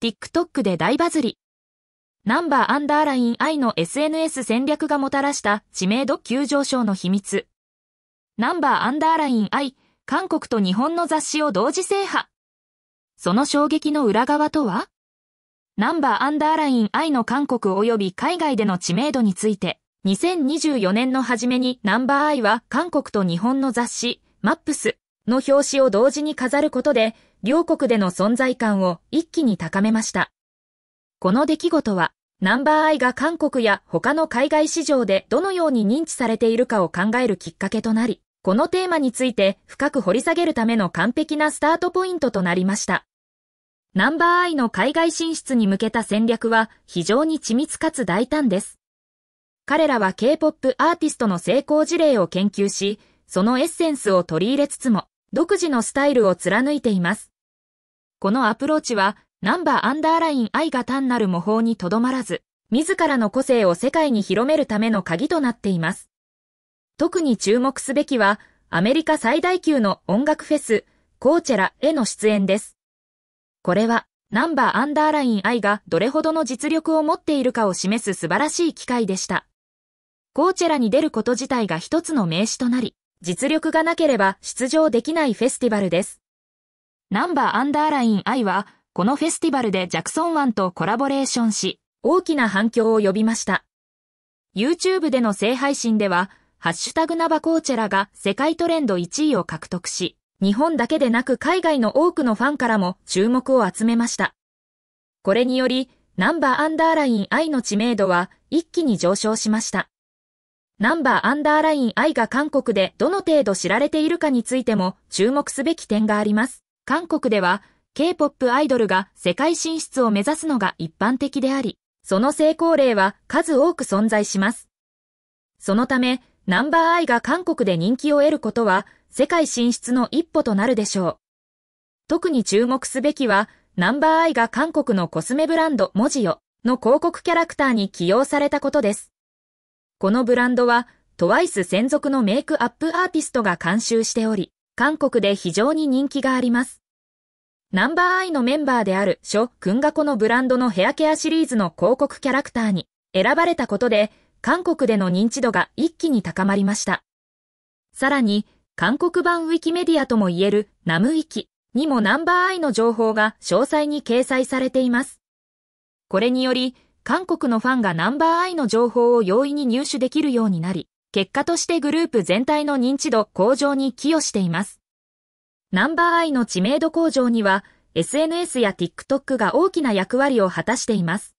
TikTok で大バズり。ナンバーアンダーライン I の SNS 戦略がもたらした知名度急上昇の秘密。ナンバーアンダーライン I、韓国と日本の雑誌を同時制覇。その衝撃の裏側とはナンバーアンダーライン I の韓国及び海外での知名度について、2024年の初めにナンバー I は韓国と日本の雑誌、マップスの表紙を同時に飾ることで、両国での存在感を一気に高めました。この出来事は、ナンバーアイが韓国や他の海外市場でどのように認知されているかを考えるきっかけとなり、このテーマについて深く掘り下げるための完璧なスタートポイントとなりました。ナンバーアイの海外進出に向けた戦略は非常に緻密かつ大胆です。彼らは K-POP アーティストの成功事例を研究し、そのエッセンスを取り入れつつも、独自のスタイルを貫いています。このアプローチは、ナンバーアンダーライン愛が単なる模倣にとどまらず、自らの個性を世界に広めるための鍵となっています。特に注目すべきは、アメリカ最大級の音楽フェス、コーチェラへの出演です。これは、ナンバーアンダーライン愛がどれほどの実力を持っているかを示す素晴らしい機会でした。コーチェラに出ること自体が一つの名詞となり、実力がなければ出場できないフェスティバルです。ナンバーアンダーライン I は、このフェスティバルでジャクソンンとコラボレーションし、大きな反響を呼びました。YouTube での性配信では、ハッシュタグナバコーチェラが世界トレンド1位を獲得し、日本だけでなく海外の多くのファンからも注目を集めました。これにより、ナンバーアンダーライン I の知名度は一気に上昇しました。ナンバーアンダーライン I が韓国でどの程度知られているかについても注目すべき点があります。韓国では K-POP アイドルが世界進出を目指すのが一般的であり、その成功例は数多く存在します。そのため、ナンバーイが韓国で人気を得ることは、世界進出の一歩となるでしょう。特に注目すべきは、ナンバーイが韓国のコスメブランドモジオの広告キャラクターに起用されたことです。このブランドはトワイス専属のメイクアップアーティストが監修しており、韓国で非常に人気があります。ナンバーアイのメンバーであるショ・クンがこのブランドのヘアケアシリーズの広告キャラクターに選ばれたことで、韓国での認知度が一気に高まりました。さらに、韓国版ウィキメディアとも言えるナムウィキにもナンバーアイの情報が詳細に掲載されています。これにより、韓国のファンがナンバーアイの情報を容易に入手できるようになり、結果としてグループ全体の認知度向上に寄与しています。ナンバーアイの知名度向上には、SNS や TikTok が大きな役割を果たしています。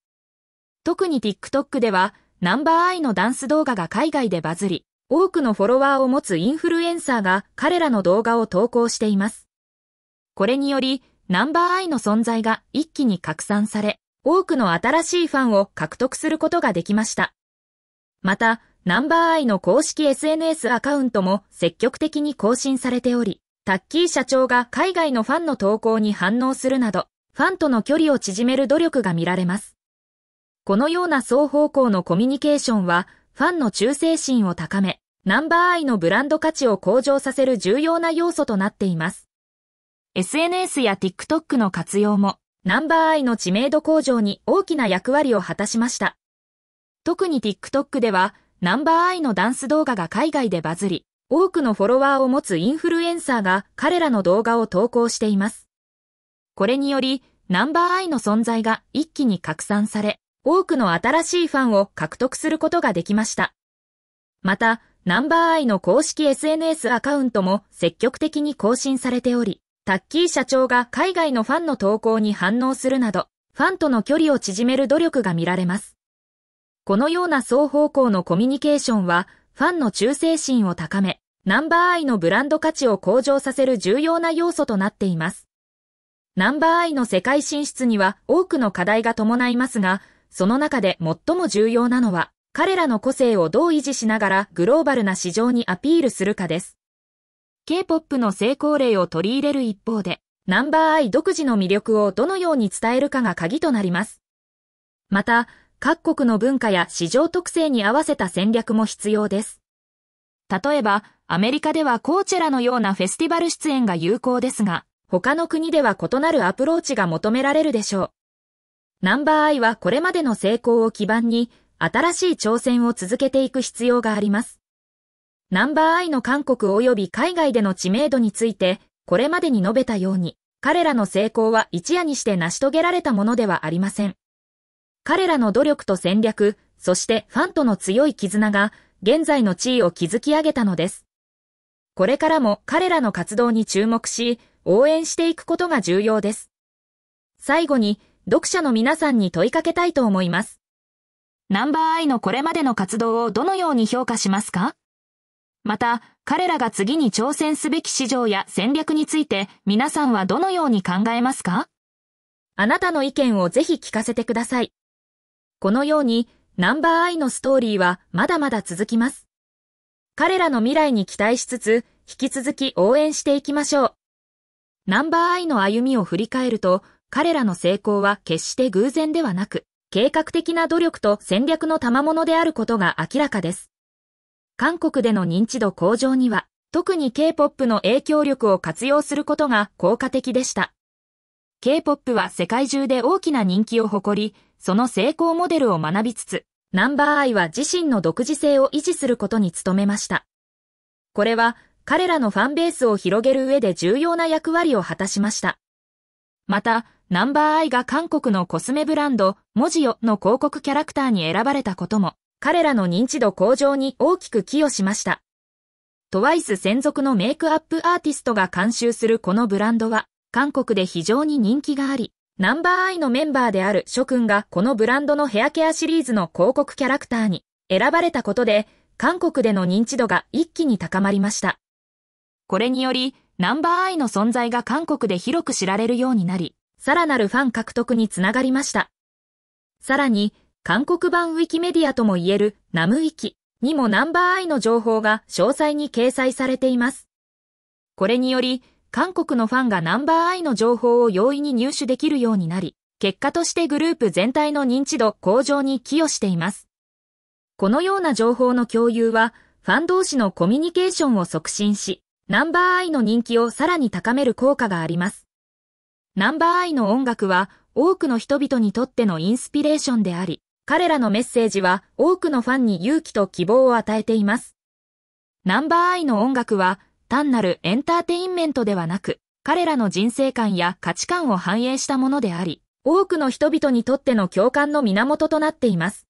特に TikTok では、ナンバーアイのダンス動画が海外でバズり、多くのフォロワーを持つインフルエンサーが彼らの動画を投稿しています。これにより、ナンバーアイの存在が一気に拡散され、多くの新しいファンを獲得することができました。また、ナンバーアイの公式 SNS アカウントも積極的に更新されており、タッキー社長が海外のファンの投稿に反応するなど、ファンとの距離を縮める努力が見られます。このような双方向のコミュニケーションは、ファンの忠誠心を高め、ナンバーアイのブランド価値を向上させる重要な要素となっています。SNS や TikTok の活用も、ナンバーアイの知名度向上に大きな役割を果たしました。特に TikTok では、ナンバーアイのダンス動画が海外でバズり、多くのフォロワーを持つインフルエンサーが彼らの動画を投稿しています。これにより、ナンバーアイの存在が一気に拡散され、多くの新しいファンを獲得することができました。また、ナンバーアイの公式 SNS アカウントも積極的に更新されており、タッキー社長が海外のファンの投稿に反応するなど、ファンとの距離を縮める努力が見られます。このような双方向のコミュニケーションは、ファンの忠誠心を高め、ナンバーアイのブランド価値を向上させる重要な要素となっています。ナンバーアイの世界進出には多くの課題が伴いますが、その中で最も重要なのは、彼らの個性をどう維持しながらグローバルな市場にアピールするかです。K-POP の成功例を取り入れる一方で、ナンバーアイ独自の魅力をどのように伝えるかが鍵となります。また、各国の文化や市場特性に合わせた戦略も必要です。例えば、アメリカではコーチェラのようなフェスティバル出演が有効ですが、他の国では異なるアプローチが求められるでしょう。ナンバーアイはこれまでの成功を基盤に、新しい挑戦を続けていく必要があります。ナンバーアイの韓国及び海外での知名度について、これまでに述べたように、彼らの成功は一夜にして成し遂げられたものではありません。彼らの努力と戦略、そしてファンとの強い絆が、現在の地位を築き上げたのです。これからも彼らの活動に注目し、応援していくことが重要です。最後に、読者の皆さんに問いかけたいと思います。ナンバーアイのこれまでの活動をどのように評価しますかまた、彼らが次に挑戦すべき市場や戦略について皆さんはどのように考えますかあなたの意見をぜひ聞かせてください。このように、ナンバーアイのストーリーはまだまだ続きます。彼らの未来に期待しつつ、引き続き応援していきましょう。ナンバーアイの歩みを振り返ると、彼らの成功は決して偶然ではなく、計画的な努力と戦略の賜物であることが明らかです。韓国での認知度向上には、特に K-POP の影響力を活用することが効果的でした。K-POP は世界中で大きな人気を誇り、その成功モデルを学びつつ、ナンバーアイは自身の独自性を維持することに努めました。これは彼らのファンベースを広げる上で重要な役割を果たしました。また、ナンバーアイが韓国のコスメブランド、モジオの広告キャラクターに選ばれたことも、彼らの認知度向上に大きく寄与しました。トワイス専属のメイクアップアーティストが監修するこのブランドは、韓国で非常に人気があり、ナンバーアイのメンバーである諸君がこのブランドのヘアケアシリーズの広告キャラクターに選ばれたことで、韓国での認知度が一気に高まりました。これにより、ナンバーアイの存在が韓国で広く知られるようになり、さらなるファン獲得につながりました。さらに、韓国版ウィキメディアとも言えるナムウィキにもナンバーアイの情報が詳細に掲載されています。これにより、韓国のファンがナンバーアイの情報を容易に入手できるようになり、結果としてグループ全体の認知度向上に寄与しています。このような情報の共有は、ファン同士のコミュニケーションを促進し、ナンバーアイの人気をさらに高める効果があります。ナンバーアイの音楽は多くの人々にとってのインスピレーションであり、彼らのメッセージは多くのファンに勇気と希望を与えています。ナンバーアイの音楽は単なるエンターテインメントではなく、彼らの人生観や価値観を反映したものであり、多くの人々にとっての共感の源となっています。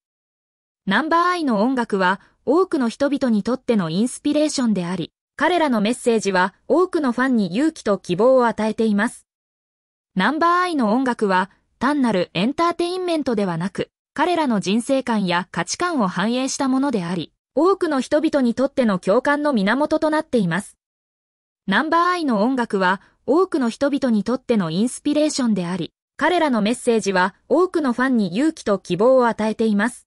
ナンバーアイの音楽は多くの人々にとってのインスピレーションであり、彼らのメッセージは多くのファンに勇気と希望を与えています。ナンバーアイの音楽は単なるエンターテインメントではなく、彼らの人生観や価値観を反映したものであり、多くの人々にとっての共感の源となっています。ナンバーアイの音楽は多くの人々にとってのインスピレーションであり、彼らのメッセージは多くのファンに勇気と希望を与えています。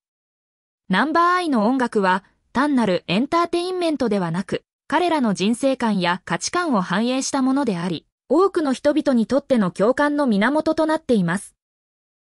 ナンバーアイの音楽は単なるエンターテインメントではなく、彼らの人生観や価値観を反映したものであり、多くの人々にとっての共感の源となっています。